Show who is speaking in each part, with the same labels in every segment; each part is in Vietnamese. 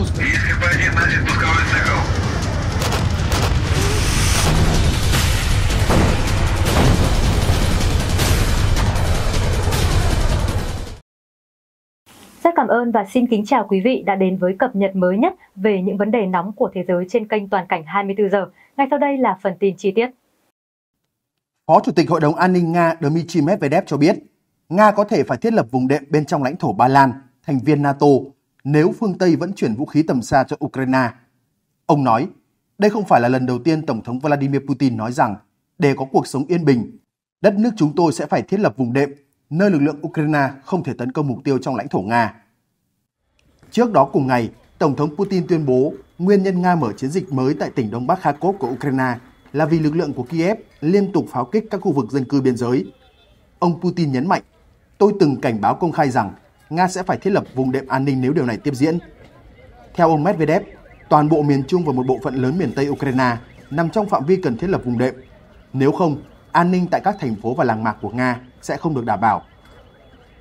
Speaker 1: пусто. Если по один, значит пусковой цикл. Rất cảm ơn và xin kính chào quý vị đã đến với cập nhật mới nhất về những vấn đề nóng của thế giới trên kênh Toàn cảnh 24 giờ. Ngay sau đây là phần tin chi tiết.
Speaker 2: Phó Chủ tịch Hội đồng An ninh Nga Dmitry Medvedev cho biết, Nga có thể phải thiết lập vùng đệm bên trong lãnh thổ Ba Lan, thành viên NATO, nếu phương Tây vẫn chuyển vũ khí tầm xa cho Ukraine. Ông nói, đây không phải là lần đầu tiên Tổng thống Vladimir Putin nói rằng để có cuộc sống yên bình, đất nước chúng tôi sẽ phải thiết lập vùng đệm nơi lực lượng Ukraine không thể tấn công mục tiêu trong lãnh thổ Nga. Trước đó cùng ngày, Tổng thống Putin tuyên bố nguyên nhân Nga mở chiến dịch mới tại tỉnh Đông Bắc Kharkov của Ukraine là vì lực lượng của Kiev liên tục pháo kích các khu vực dân cư biên giới. Ông Putin nhấn mạnh, tôi từng cảnh báo công khai rằng Nga sẽ phải thiết lập vùng đệm an ninh nếu điều này tiếp diễn. Theo ông Medvedev, toàn bộ miền Trung và một bộ phận lớn miền Tây Ukraine nằm trong phạm vi cần thiết lập vùng đệm. Nếu không, an ninh tại các thành phố và làng mạc của Nga sẽ không được đảm bảo.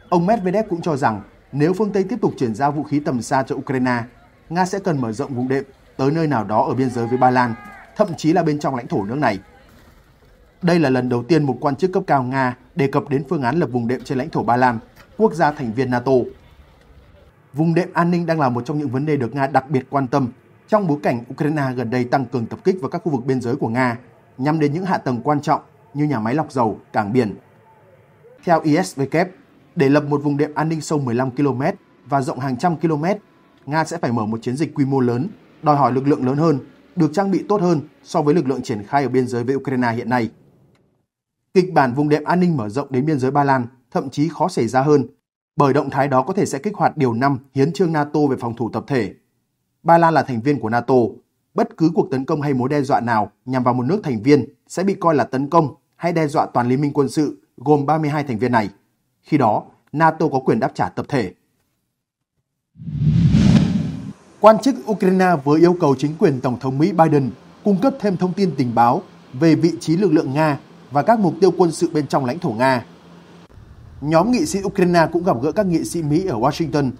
Speaker 2: Ông Medvedev cũng cho rằng nếu phương Tây tiếp tục chuyển giao vũ khí tầm xa cho Ukraine, Nga sẽ cần mở rộng vùng đệm tới nơi nào đó ở biên giới với Ba Lan, thậm chí là bên trong lãnh thổ nước này. Đây là lần đầu tiên một quan chức cấp cao Nga đề cập đến phương án lập vùng đệm trên lãnh thổ Ba Lan quốc gia thành viên NATO. Vùng đệm an ninh đang là một trong những vấn đề được Nga đặc biệt quan tâm trong bối cảnh Ukraine gần đây tăng cường tập kích vào các khu vực biên giới của Nga nhằm đến những hạ tầng quan trọng như nhà máy lọc dầu, cảng biển. Theo ISW, để lập một vùng đệm an ninh sâu 15 km và rộng hàng trăm km, Nga sẽ phải mở một chiến dịch quy mô lớn, đòi hỏi lực lượng lớn hơn, được trang bị tốt hơn so với lực lượng triển khai ở biên giới với Ukraine hiện nay. Kịch bản vùng đệm an ninh mở rộng đến biên giới Ba Lan thậm chí khó xảy ra hơn, bởi động thái đó có thể sẽ kích hoạt điều 5 hiến trương NATO về phòng thủ tập thể. Ba Lan là thành viên của NATO, bất cứ cuộc tấn công hay mối đe dọa nào nhằm vào một nước thành viên sẽ bị coi là tấn công hay đe dọa toàn liên minh quân sự gồm 32 thành viên này. Khi đó, NATO có quyền đáp trả tập thể. Quan chức Ukraine vừa yêu cầu chính quyền Tổng thống Mỹ Biden cung cấp thêm thông tin tình báo về vị trí lực lượng Nga và các mục tiêu quân sự bên trong lãnh thổ Nga nhóm nghị sĩ Ukraine cũng gặp gỡ các nghị sĩ Mỹ ở Washington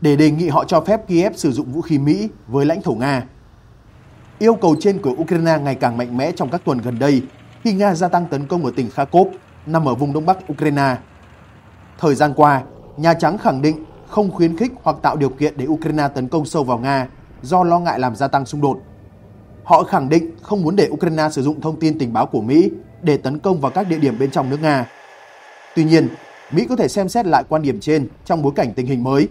Speaker 2: để đề nghị họ cho phép Kiev sử dụng vũ khí Mỹ với lãnh thổ Nga. Yêu cầu trên của Ukraine ngày càng mạnh mẽ trong các tuần gần đây khi Nga gia tăng tấn công ở tỉnh Kharkov, nằm ở vùng đông bắc Ukraine. Thời gian qua, Nhà Trắng khẳng định không khuyến khích hoặc tạo điều kiện để Ukraine tấn công sâu vào Nga do lo ngại làm gia tăng xung đột. Họ khẳng định không muốn để Ukraine sử dụng thông tin tình báo của Mỹ để tấn công vào các địa điểm bên trong nước Nga. Tuy nhiên, Mỹ có thể xem xét lại quan điểm trên trong bối cảnh tình hình mới.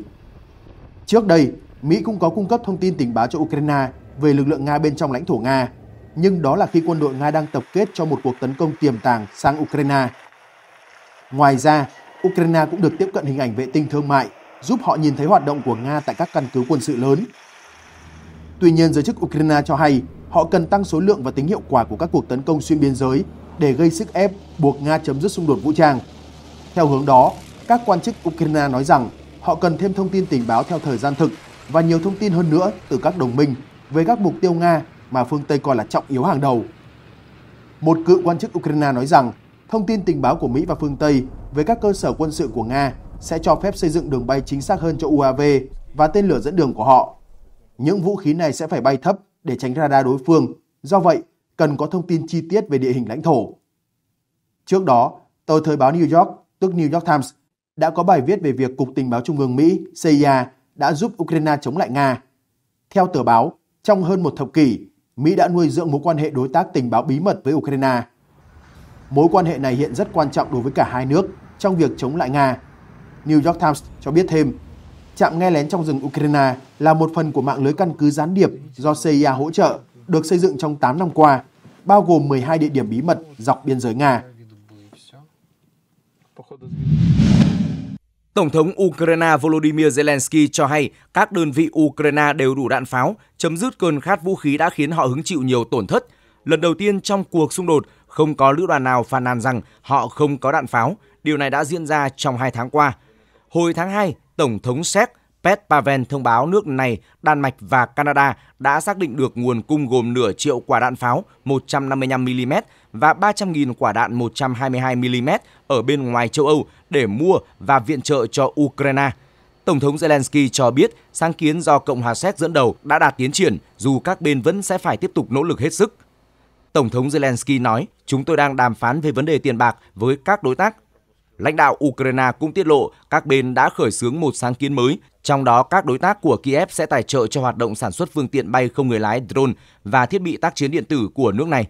Speaker 2: Trước đây, Mỹ cũng có cung cấp thông tin tình báo cho Ukraine về lực lượng Nga bên trong lãnh thổ Nga, nhưng đó là khi quân đội Nga đang tập kết cho một cuộc tấn công tiềm tàng sang Ukraine. Ngoài ra, Ukraine cũng được tiếp cận hình ảnh vệ tinh thương mại, giúp họ nhìn thấy hoạt động của Nga tại các căn cứ quân sự lớn. Tuy nhiên, giới chức Ukraine cho hay họ cần tăng số lượng và tính hiệu quả của các cuộc tấn công xuyên biên giới để gây sức ép buộc Nga chấm dứt xung đột vũ trang theo hướng đó, các quan chức Ukraine nói rằng họ cần thêm thông tin tình báo theo thời gian thực và nhiều thông tin hơn nữa từ các đồng minh về các mục tiêu Nga mà phương Tây coi là trọng yếu hàng đầu. Một cựu quan chức Ukraine nói rằng thông tin tình báo của Mỹ và phương Tây về các cơ sở quân sự của Nga sẽ cho phép xây dựng đường bay chính xác hơn cho UAV và tên lửa dẫn đường của họ. Những vũ khí này sẽ phải bay thấp để tránh radar đối phương, do vậy cần có thông tin chi tiết về địa hình lãnh thổ. Trước đó, tờ Thời báo New York tức New York Times, đã có bài viết về việc Cục Tình báo Trung ương Mỹ CIA đã giúp Ukraine chống lại Nga. Theo tờ báo, trong hơn một thập kỷ, Mỹ đã nuôi dưỡng mối quan hệ đối tác tình báo bí mật với Ukraine. Mối quan hệ này hiện rất quan trọng đối với cả hai nước trong việc chống lại Nga. New York Times cho biết thêm, trạm nghe lén trong rừng Ukraine là một phần của mạng lưới căn cứ gián điệp do CIA hỗ trợ, được xây dựng trong 8 năm qua, bao gồm 12 địa điểm bí mật dọc biên giới Nga.
Speaker 3: Tổng thống Ukraine Volodymyr Zelensky cho hay các đơn vị Ukraine đều đủ đạn pháo, chấm dứt cơn khát vũ khí đã khiến họ hứng chịu nhiều tổn thất. Lần đầu tiên trong cuộc xung đột, không có lữ đoàn nào phàn nàn rằng họ không có đạn pháo. Điều này đã diễn ra trong hai tháng qua. Hồi tháng 2, Tổng thống Séc Pet Pavel thông báo nước này, Đan Mạch và Canada đã xác định được nguồn cung gồm nửa triệu quả đạn pháo 155mm và 300.000 quả đạn 122mm ở bên ngoài châu Âu để mua và viện trợ cho Ukraine. Tổng thống Zelensky cho biết sáng kiến do Cộng hòa Séc dẫn đầu đã đạt tiến triển dù các bên vẫn sẽ phải tiếp tục nỗ lực hết sức. Tổng thống Zelensky nói, chúng tôi đang đàm phán về vấn đề tiền bạc với các đối tác. Lãnh đạo Ukraine cũng tiết lộ các bên đã khởi xướng một sáng kiến mới, trong đó các đối tác của Kiev sẽ tài trợ cho hoạt động sản xuất phương tiện bay không người lái drone và thiết bị tác chiến điện tử của nước này.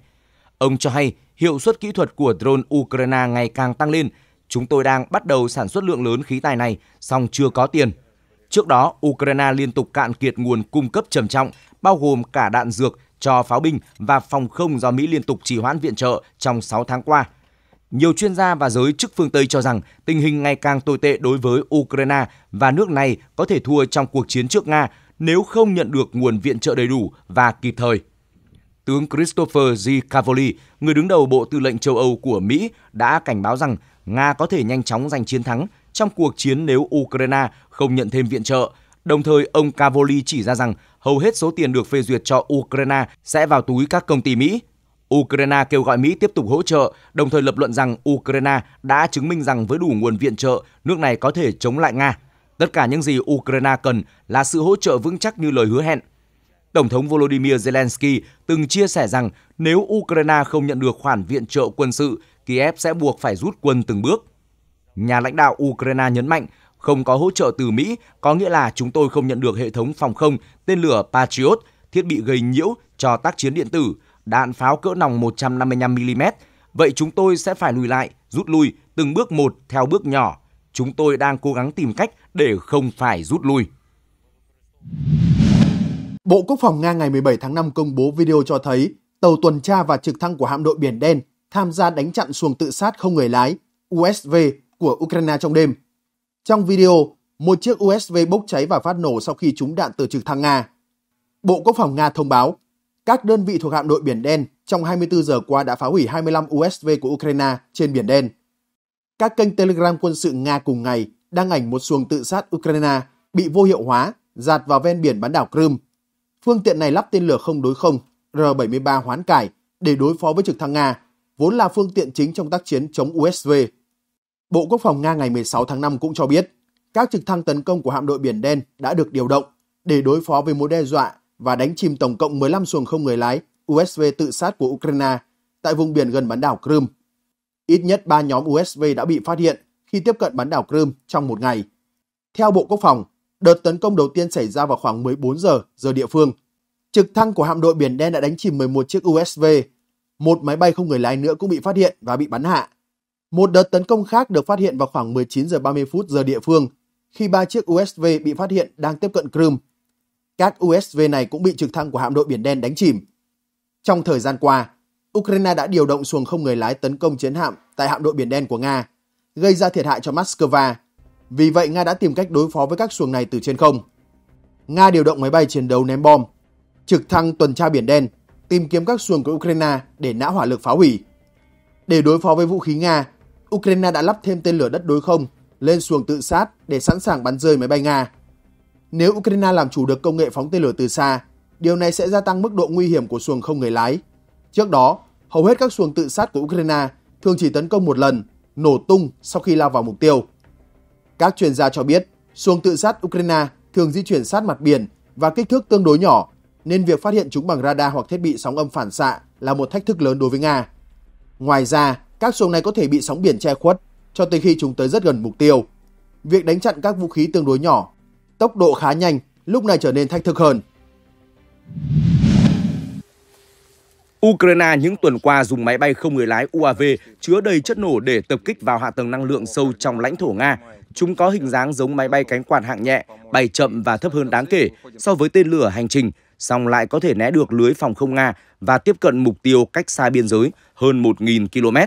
Speaker 3: Ông cho hay hiệu suất kỹ thuật của drone Ukraine ngày càng tăng lên. Chúng tôi đang bắt đầu sản xuất lượng lớn khí tài này, song chưa có tiền. Trước đó, Ukraine liên tục cạn kiệt nguồn cung cấp trầm trọng, bao gồm cả đạn dược cho pháo binh và phòng không do Mỹ liên tục trì hoãn viện trợ trong 6 tháng qua. Nhiều chuyên gia và giới chức phương Tây cho rằng tình hình ngày càng tồi tệ đối với Ukraine và nước này có thể thua trong cuộc chiến trước Nga nếu không nhận được nguồn viện trợ đầy đủ và kịp thời tướng Christopher G. Cavoli, người đứng đầu Bộ Tư lệnh châu Âu của Mỹ, đã cảnh báo rằng Nga có thể nhanh chóng giành chiến thắng trong cuộc chiến nếu Ukraine không nhận thêm viện trợ. Đồng thời, ông Cavoli chỉ ra rằng hầu hết số tiền được phê duyệt cho Ukraine sẽ vào túi các công ty Mỹ. Ukraine kêu gọi Mỹ tiếp tục hỗ trợ, đồng thời lập luận rằng Ukraine đã chứng minh rằng với đủ nguồn viện trợ, nước này có thể chống lại Nga. Tất cả những gì Ukraine cần là sự hỗ trợ vững chắc như lời hứa hẹn, Tổng thống Volodymyr Zelensky từng chia sẻ rằng nếu Ukraine không nhận được khoản viện trợ quân sự, Kiev sẽ buộc phải rút quân từng bước. Nhà lãnh đạo Ukraine nhấn mạnh không có hỗ trợ từ Mỹ có nghĩa là chúng tôi không nhận được hệ thống phòng không, tên lửa Patriot, thiết bị gây nhiễu cho tác chiến điện tử, đạn pháo cỡ nòng 155mm. Vậy chúng tôi sẽ phải lùi lại, rút lui từng bước một theo bước nhỏ. Chúng tôi đang cố gắng tìm cách để không phải rút lui.
Speaker 2: Bộ Quốc phòng Nga ngày 17 tháng 5 công bố video cho thấy tàu tuần tra và trực thăng của hạm đội Biển Đen tham gia đánh chặn xuồng tự sát không người lái USV của Ukraine trong đêm. Trong video, một chiếc USV bốc cháy và phát nổ sau khi trúng đạn từ trực thăng Nga. Bộ Quốc phòng Nga thông báo, các đơn vị thuộc hạm đội Biển Đen trong 24 giờ qua đã phá hủy 25 USV của Ukraine trên Biển Đen. Các kênh Telegram quân sự Nga cùng ngày đăng ảnh một xuồng tự sát Ukraine bị vô hiệu hóa dạt vào ven biển bán đảo Crimea phương tiện này lắp tên lửa không đối không R-73 hoán cải để đối phó với trực thăng Nga, vốn là phương tiện chính trong tác chiến chống USV. Bộ Quốc phòng Nga ngày 16 tháng 5 cũng cho biết, các trực thăng tấn công của hạm đội Biển Đen đã được điều động để đối phó với mối đe dọa và đánh chìm tổng cộng 15 xuồng không người lái USV tự sát của Ukraine tại vùng biển gần bán đảo Crimea. Ít nhất 3 nhóm USV đã bị phát hiện khi tiếp cận bán đảo Crimea trong một ngày. Theo Bộ Quốc phòng, Đợt tấn công đầu tiên xảy ra vào khoảng 14 giờ giờ địa phương. Trực thăng của hạm đội Biển Đen đã đánh chìm 11 chiếc USV. Một máy bay không người lái nữa cũng bị phát hiện và bị bắn hạ. Một đợt tấn công khác được phát hiện vào khoảng 19 giờ 30 phút giờ địa phương khi ba chiếc USV bị phát hiện đang tiếp cận Crimea các USV này cũng bị trực thăng của hạm đội Biển Đen đánh chìm. Trong thời gian qua, Ukraine đã điều động xuồng không người lái tấn công chiến hạm tại hạm đội Biển Đen của Nga, gây ra thiệt hại cho Moscow vì vậy Nga đã tìm cách đối phó với các xuồng này từ trên không. Nga điều động máy bay chiến đấu ném bom, trực thăng tuần tra biển đen, tìm kiếm các xuồng của Ukraine để nã hỏa lực phá hủy. Để đối phó với vũ khí Nga, Ukraine đã lắp thêm tên lửa đất đối không lên xuồng tự sát để sẵn sàng bắn rơi máy bay Nga. Nếu Ukraine làm chủ được công nghệ phóng tên lửa từ xa, điều này sẽ gia tăng mức độ nguy hiểm của xuồng không người lái. Trước đó, hầu hết các xuồng tự sát của Ukraine thường chỉ tấn công một lần, nổ tung sau khi lao vào mục tiêu. Các chuyên gia cho biết, xuồng tự sát Ukraine thường di chuyển sát mặt biển và kích thước tương đối nhỏ, nên việc phát hiện chúng bằng radar hoặc thiết bị sóng âm phản xạ là một thách thức lớn đối với Nga. Ngoài ra, các xuồng này có thể bị sóng biển che khuất cho tới khi chúng tới rất gần mục tiêu. Việc đánh chặn các vũ khí tương đối nhỏ, tốc độ khá nhanh lúc này trở nên thách thức hơn.
Speaker 3: Ukraine những tuần qua dùng máy bay không người lái UAV chứa đầy chất nổ để tập kích vào hạ tầng năng lượng sâu trong lãnh thổ Nga. Chúng có hình dáng giống máy bay cánh quạt hạng nhẹ, bay chậm và thấp hơn đáng kể so với tên lửa hành trình, song lại có thể né được lưới phòng không Nga và tiếp cận mục tiêu cách xa biên giới hơn 1.000 km.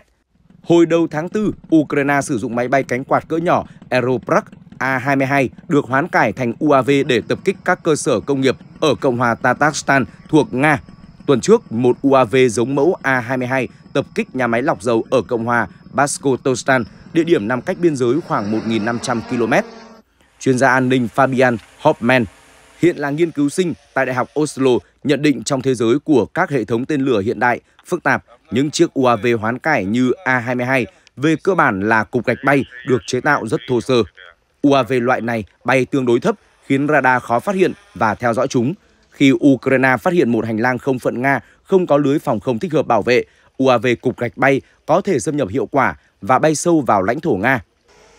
Speaker 3: Hồi đầu tháng 4, Ukraine sử dụng máy bay cánh quạt cỡ nhỏ Aeroprag A-22 được hoán cải thành UAV để tập kích các cơ sở công nghiệp ở Cộng hòa Tatarstan thuộc Nga Tuần trước, một UAV giống mẫu A-22 tập kích nhà máy lọc dầu ở Cộng hòa Baskortostan, địa điểm nằm cách biên giới khoảng 1.500 km. Chuyên gia an ninh Fabian Hopman, hiện là nghiên cứu sinh tại Đại học Oslo, nhận định trong thế giới của các hệ thống tên lửa hiện đại, phức tạp, những chiếc UAV hoán cải như A-22 về cơ bản là cục gạch bay được chế tạo rất thô sơ. UAV loại này bay tương đối thấp khiến radar khó phát hiện và theo dõi chúng, khi Ukraine phát hiện một hành lang không phận Nga không có lưới phòng không thích hợp bảo vệ, UAV cục gạch bay có thể xâm nhập hiệu quả và bay sâu vào lãnh thổ Nga.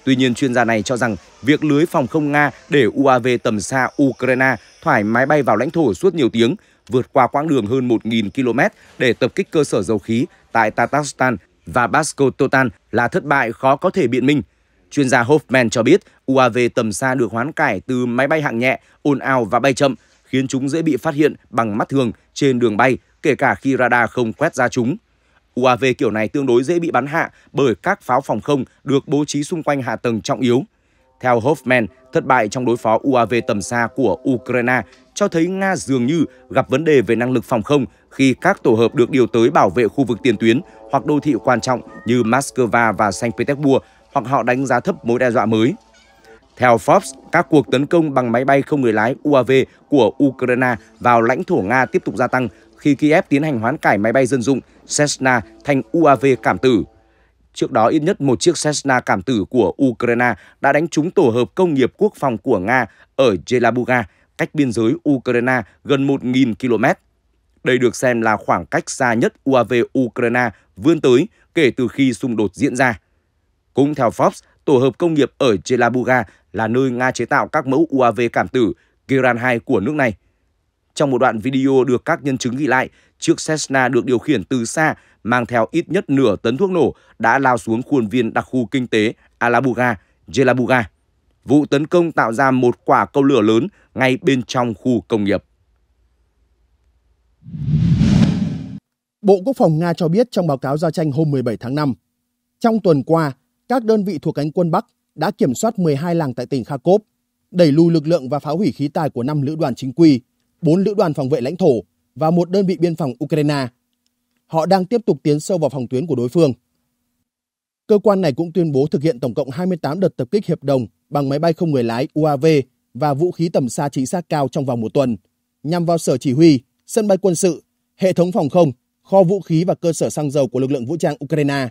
Speaker 3: Tuy nhiên, chuyên gia này cho rằng việc lưới phòng không Nga để UAV tầm xa Ukraine thoải mái bay vào lãnh thổ suốt nhiều tiếng, vượt qua quãng đường hơn 1.000 km để tập kích cơ sở dầu khí tại Tatarstan và Baskototan là thất bại khó có thể biện minh. Chuyên gia Hoffman cho biết UAV tầm xa được hoán cải từ máy bay hạng nhẹ, ồn ào và bay chậm khiến chúng dễ bị phát hiện bằng mắt thường trên đường bay, kể cả khi radar không quét ra chúng. UAV kiểu này tương đối dễ bị bắn hạ bởi các pháo phòng không được bố trí xung quanh hạ tầng trọng yếu. Theo Hoffman, thất bại trong đối phó UAV tầm xa của Ukraine cho thấy Nga dường như gặp vấn đề về năng lực phòng không khi các tổ hợp được điều tới bảo vệ khu vực tiền tuyến hoặc đô thị quan trọng như Moscow và Saint Petersburg hoặc họ đánh giá thấp mối đe dọa mới. Theo Forbes, các cuộc tấn công bằng máy bay không người lái UAV của Ukraine vào lãnh thổ Nga tiếp tục gia tăng khi Kiev tiến hành hoán cải máy bay dân dụng Cessna thành UAV cảm tử. Trước đó, ít nhất một chiếc Cessna cảm tử của Ukraine đã đánh trúng tổ hợp công nghiệp quốc phòng của Nga ở Jelabuga, cách biên giới Ukraine gần 1.000 km. Đây được xem là khoảng cách xa nhất UAV Ukraine vươn tới kể từ khi xung đột diễn ra. Cũng theo Forbes, tổ hợp công nghiệp ở Jelabuga là nơi Nga chế tạo các mẫu UAV cảm tử Kiran-2 của nước này. Trong một đoạn video được các nhân chứng ghi lại, chiếc Cessna được điều khiển từ xa mang theo ít nhất nửa tấn thuốc nổ đã lao xuống khuôn viên đặc khu kinh tế Alabuga, Jelabuga. Vụ tấn công tạo ra một quả câu lửa lớn ngay bên trong khu công nghiệp.
Speaker 2: Bộ Quốc phòng Nga cho biết trong báo cáo giao tranh hôm 17 tháng 5, trong tuần qua, các đơn vị thuộc cánh quân Bắc đã kiểm soát 12 làng tại tỉnh Kharkov, đẩy lùi lực lượng và phá hủy khí tài của 5 lữ đoàn chính quy, 4 lữ đoàn phòng vệ lãnh thổ và một đơn vị biên phòng Ukraine. Họ đang tiếp tục tiến sâu vào phòng tuyến của đối phương. Cơ quan này cũng tuyên bố thực hiện tổng cộng 28 đợt tập kích hiệp đồng bằng máy bay không người lái UAV và vũ khí tầm xa chính xác cao trong vòng một tuần, nhằm vào sở chỉ huy, sân bay quân sự, hệ thống phòng không, kho vũ khí và cơ sở xăng dầu của lực lượng vũ trang Ukraine.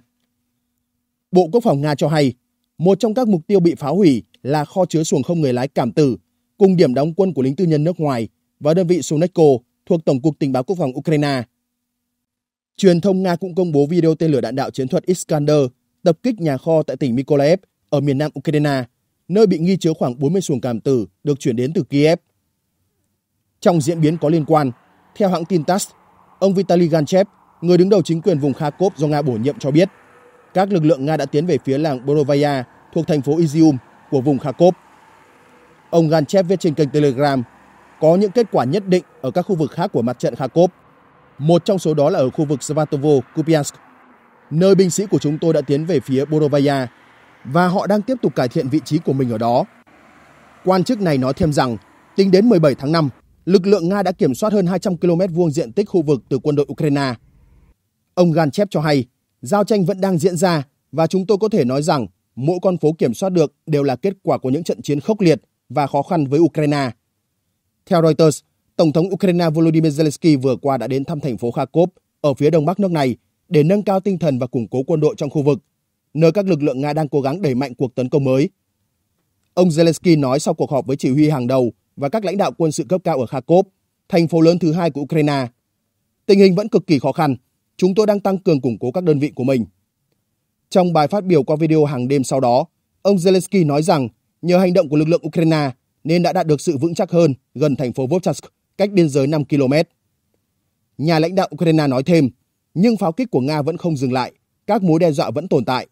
Speaker 2: Bộ Quốc phòng Nga cho hay một trong các mục tiêu bị phá hủy là kho chứa xuồng không người lái cảm tử, cùng điểm đóng quân của lính tư nhân nước ngoài và đơn vị Suneco thuộc Tổng cục Tình báo Quốc phòng Ukraine. Truyền thông Nga cũng công bố video tên lửa đạn đạo chiến thuật Iskander tập kích nhà kho tại tỉnh Mykolaiv ở miền nam Ukraine, nơi bị nghi chứa khoảng 40 xuồng cảm tử được chuyển đến từ Kiev. Trong diễn biến có liên quan, theo hãng tin TASS, ông Vitaly Ganchev, người đứng đầu chính quyền vùng Kharkov do Nga bổ nhiệm cho biết các lực lượng Nga đã tiến về phía làng Borovaya thuộc thành phố Izium của vùng Kharkov. Ông Ganchev viết trên kênh Telegram có những kết quả nhất định ở các khu vực khác của mặt trận Kharkov. Một trong số đó là ở khu vực Svatovo, Kupiansk, nơi binh sĩ của chúng tôi đã tiến về phía Borovaya và họ đang tiếp tục cải thiện vị trí của mình ở đó. Quan chức này nói thêm rằng, tính đến 17 tháng 5, lực lượng Nga đã kiểm soát hơn 200 km vuông diện tích khu vực từ quân đội Ukraine. Ông Ganchev cho hay, Giao tranh vẫn đang diễn ra và chúng tôi có thể nói rằng mỗi con phố kiểm soát được đều là kết quả của những trận chiến khốc liệt và khó khăn với Ukraine. Theo Reuters, Tổng thống Ukraine Volodymyr Zelensky vừa qua đã đến thăm thành phố Kharkov ở phía đông bắc nước này để nâng cao tinh thần và củng cố quân đội trong khu vực, nơi các lực lượng Nga đang cố gắng đẩy mạnh cuộc tấn công mới. Ông Zelensky nói sau cuộc họp với chỉ huy hàng đầu và các lãnh đạo quân sự cấp cao ở Kharkov, thành phố lớn thứ hai của Ukraine. Tình hình vẫn cực kỳ khó khăn chúng tôi đang tăng cường củng cố các đơn vị của mình. Trong bài phát biểu qua video hàng đêm sau đó, ông Zelensky nói rằng nhờ hành động của lực lượng Ukraine nên đã đạt được sự vững chắc hơn gần thành phố Vovchansk, cách biên giới 5 km. Nhà lãnh đạo Ukraine nói thêm, nhưng pháo kích của Nga vẫn không dừng lại, các mối đe dọa vẫn tồn tại.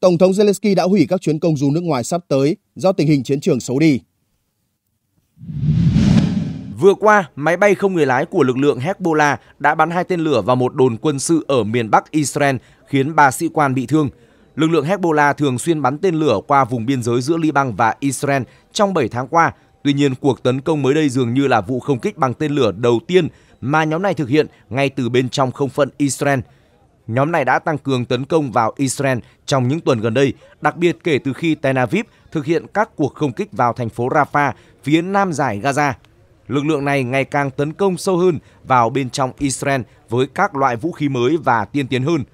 Speaker 2: Tổng thống Zelensky đã hủy các chuyến công du nước ngoài sắp tới do tình hình chiến trường
Speaker 3: xấu đi. Vừa qua, máy bay không người lái của lực lượng Hezbollah đã bắn hai tên lửa vào một đồn quân sự ở miền Bắc Israel, khiến ba sĩ quan bị thương. Lực lượng Hezbollah thường xuyên bắn tên lửa qua vùng biên giới giữa Liban và Israel trong 7 tháng qua. Tuy nhiên, cuộc tấn công mới đây dường như là vụ không kích bằng tên lửa đầu tiên mà nhóm này thực hiện ngay từ bên trong không phận Israel. Nhóm này đã tăng cường tấn công vào Israel trong những tuần gần đây, đặc biệt kể từ khi Tel Aviv thực hiện các cuộc không kích vào thành phố Rafah phía nam giải Gaza. Lực lượng này ngày càng tấn công sâu hơn vào bên trong Israel với các loại vũ khí mới và tiên tiến hơn.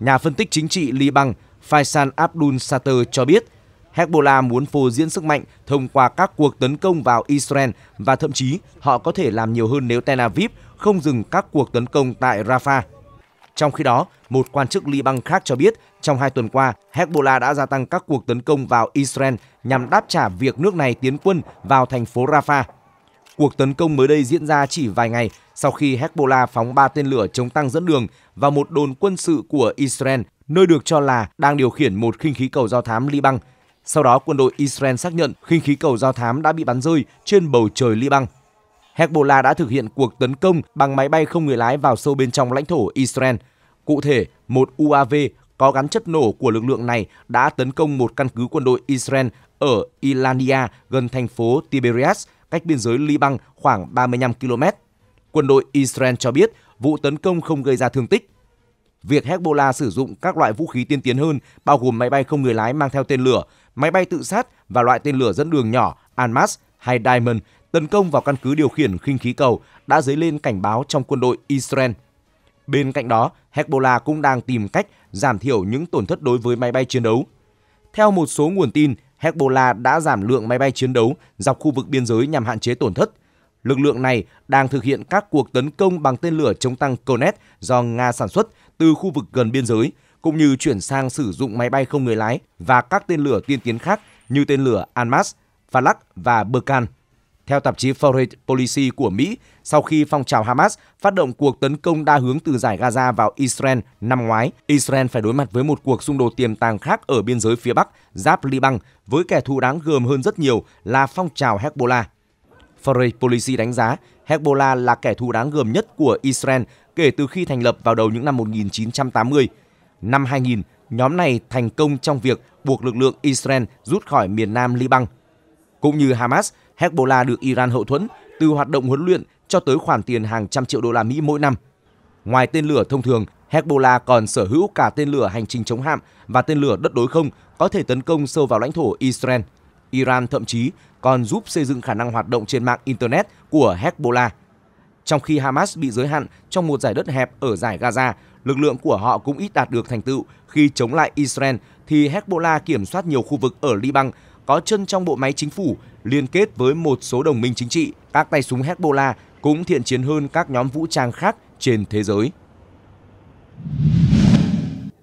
Speaker 3: Nhà phân tích chính trị Liban Faisal Abdul Sater cho biết, Hezbollah muốn phô diễn sức mạnh thông qua các cuộc tấn công vào Israel và thậm chí họ có thể làm nhiều hơn nếu Tel Aviv không dừng các cuộc tấn công tại Rafah. Trong khi đó, một quan chức Liban khác cho biết trong hai tuần qua, Hezbollah đã gia tăng các cuộc tấn công vào Israel nhằm đáp trả việc nước này tiến quân vào thành phố Rafah. Cuộc tấn công mới đây diễn ra chỉ vài ngày sau khi Hezbollah phóng 3 tên lửa chống tăng dẫn đường và một đồn quân sự của Israel, nơi được cho là đang điều khiển một khinh khí cầu do thám Liban. Sau đó, quân đội Israel xác nhận khinh khí cầu do thám đã bị bắn rơi trên bầu trời Liban. Hezbollah đã thực hiện cuộc tấn công bằng máy bay không người lái vào sâu bên trong lãnh thổ Israel. Cụ thể, một UAV có gắn chất nổ của lực lượng này đã tấn công một căn cứ quân đội Israel ở Ilania gần thành phố Tiberias cách biên giới Liban khoảng 35 km. Quân đội Israel cho biết vụ tấn công không gây ra thương tích. Việc Hezbollah sử dụng các loại vũ khí tiên tiến hơn bao gồm máy bay không người lái mang theo tên lửa, máy bay tự sát và loại tên lửa dẫn đường nhỏ Almas hay Diamond tấn công vào căn cứ điều khiển khinh khí cầu đã dấy lên cảnh báo trong quân đội Israel. Bên cạnh đó, Hezbollah cũng đang tìm cách giảm thiểu những tổn thất đối với máy bay chiến đấu. Theo một số nguồn tin, Hezbollah đã giảm lượng máy bay chiến đấu dọc khu vực biên giới nhằm hạn chế tổn thất. Lực lượng này đang thực hiện các cuộc tấn công bằng tên lửa chống tăng Konet do Nga sản xuất từ khu vực gần biên giới, cũng như chuyển sang sử dụng máy bay không người lái và các tên lửa tiên tiến khác như tên lửa Almaz, Falak và Berkan. Theo tạp chí Foreign Policy của Mỹ, sau khi phong trào Hamas phát động cuộc tấn công đa hướng từ giải Gaza vào Israel năm ngoái, Israel phải đối mặt với một cuộc xung đột tiềm tàng khác ở biên giới phía Bắc, giáp Liban, với kẻ thù đáng gờm hơn rất nhiều là phong trào Hezbollah. Foreign Policy đánh giá Hezbollah là kẻ thù đáng gờm nhất của Israel kể từ khi thành lập vào đầu những năm 1980. Năm 2000, nhóm này thành công trong việc buộc lực lượng Israel rút khỏi miền nam Liban. Cũng như Hamas, Hezbollah được Iran hậu thuẫn từ hoạt động huấn luyện cho tới khoản tiền hàng trăm triệu đô la Mỹ mỗi năm. Ngoài tên lửa thông thường, Hezbollah còn sở hữu cả tên lửa hành trình chống hạm và tên lửa đất đối không có thể tấn công sâu vào lãnh thổ Israel. Iran thậm chí còn giúp xây dựng khả năng hoạt động trên mạng Internet của Hezbollah. Trong khi Hamas bị giới hạn trong một giải đất hẹp ở giải Gaza, lực lượng của họ cũng ít đạt được thành tựu khi chống lại Israel thì Hezbollah kiểm soát nhiều khu vực ở Liban có chân trong bộ máy chính phủ, liên kết với một số đồng minh chính trị, các tay súng Hezbollah cũng thiện chiến hơn các nhóm vũ trang khác trên thế giới.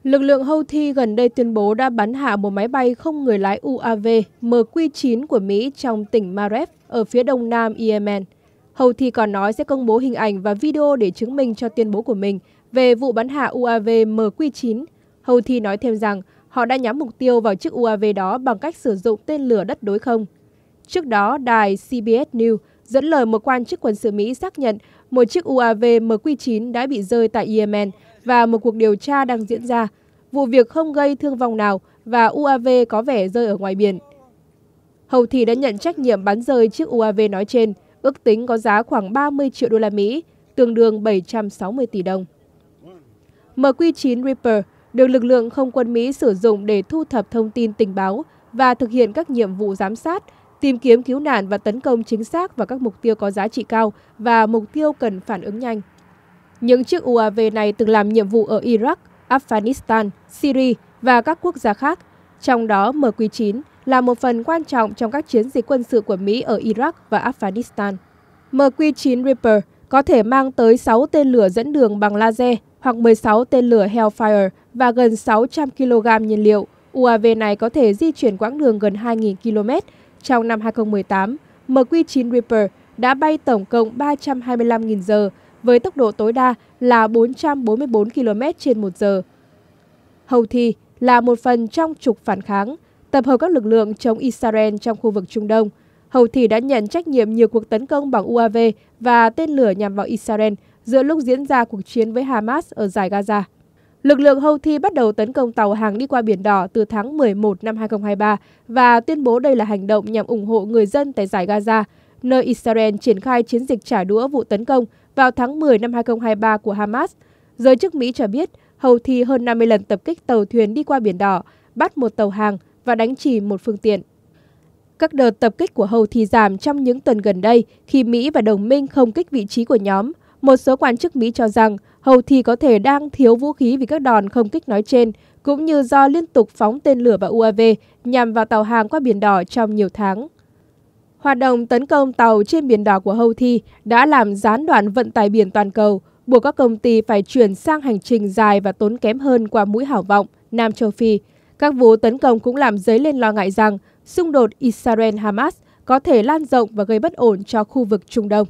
Speaker 1: Lực lượng Houthi gần đây tuyên bố đã bắn hạ một máy bay không người lái UAV MQ-9 của Mỹ trong tỉnh Mareb ở phía đông nam Yemen. Houthi còn nói sẽ công bố hình ảnh và video để chứng minh cho tuyên bố của mình về vụ bắn hạ UAV MQ-9. Houthi nói thêm rằng Họ đã nhắm mục tiêu vào chiếc UAV đó bằng cách sử dụng tên lửa đất đối không. Trước đó, đài CBS News dẫn lời một quan chức quân sự Mỹ xác nhận một chiếc UAV MQ-9 đã bị rơi tại Yemen và một cuộc điều tra đang diễn ra. Vụ việc không gây thương vong nào và UAV có vẻ rơi ở ngoài biển. Houthi đã nhận trách nhiệm bắn rơi chiếc UAV nói trên, ước tính có giá khoảng 30 triệu đô la Mỹ, tương đương 760 tỷ đồng. MQ-9 Reaper được lực lượng không quân Mỹ sử dụng để thu thập thông tin tình báo và thực hiện các nhiệm vụ giám sát, tìm kiếm cứu nạn và tấn công chính xác vào các mục tiêu có giá trị cao và mục tiêu cần phản ứng nhanh. Những chiếc UAV này từng làm nhiệm vụ ở Iraq, Afghanistan, Syria và các quốc gia khác, trong đó MQ-9 là một phần quan trọng trong các chiến dịch quân sự của Mỹ ở Iraq và Afghanistan. MQ-9 Reaper có thể mang tới 6 tên lửa dẫn đường bằng laser hoặc 16 tên lửa Hellfire và gần 600 kg nhiên liệu, UAV này có thể di chuyển quãng đường gần 2.000 km. Trong năm 2018, MQ-9 Reaper đã bay tổng cộng 325.000 giờ với tốc độ tối đa là 444 km trên 1 giờ. Hầu thi là một phần trong trục phản kháng, tập hợp các lực lượng chống Israel trong khu vực Trung Đông. Hầu thì đã nhận trách nhiệm nhiều cuộc tấn công bằng UAV và tên lửa nhằm vào Israel giữa lúc diễn ra cuộc chiến với Hamas ở giải Gaza. Lực lượng Houthi bắt đầu tấn công tàu hàng đi qua Biển Đỏ từ tháng 11 năm 2023 và tuyên bố đây là hành động nhằm ủng hộ người dân tại giải Gaza, nơi Israel triển khai chiến dịch trả đũa vụ tấn công vào tháng 10 năm 2023 của Hamas. Giới chức Mỹ cho biết Houthi hơn 50 lần tập kích tàu thuyền đi qua Biển Đỏ, bắt một tàu hàng và đánh chìm một phương tiện. Các đợt tập kích của Houthi giảm trong những tuần gần đây khi Mỹ và đồng minh không kích vị trí của nhóm – một số quan chức Mỹ cho rằng Hầu thì có thể đang thiếu vũ khí vì các đòn không kích nói trên, cũng như do liên tục phóng tên lửa và UAV nhằm vào tàu hàng qua Biển Đỏ trong nhiều tháng. Hoạt động tấn công tàu trên Biển Đỏ của Houthi đã làm gián đoạn vận tải biển toàn cầu, buộc các công ty phải chuyển sang hành trình dài và tốn kém hơn qua mũi hảo vọng Nam Châu Phi. Các vụ tấn công cũng làm dấy lên lo ngại rằng xung đột Israel-Hamas có thể lan rộng và gây bất ổn cho khu vực Trung Đông.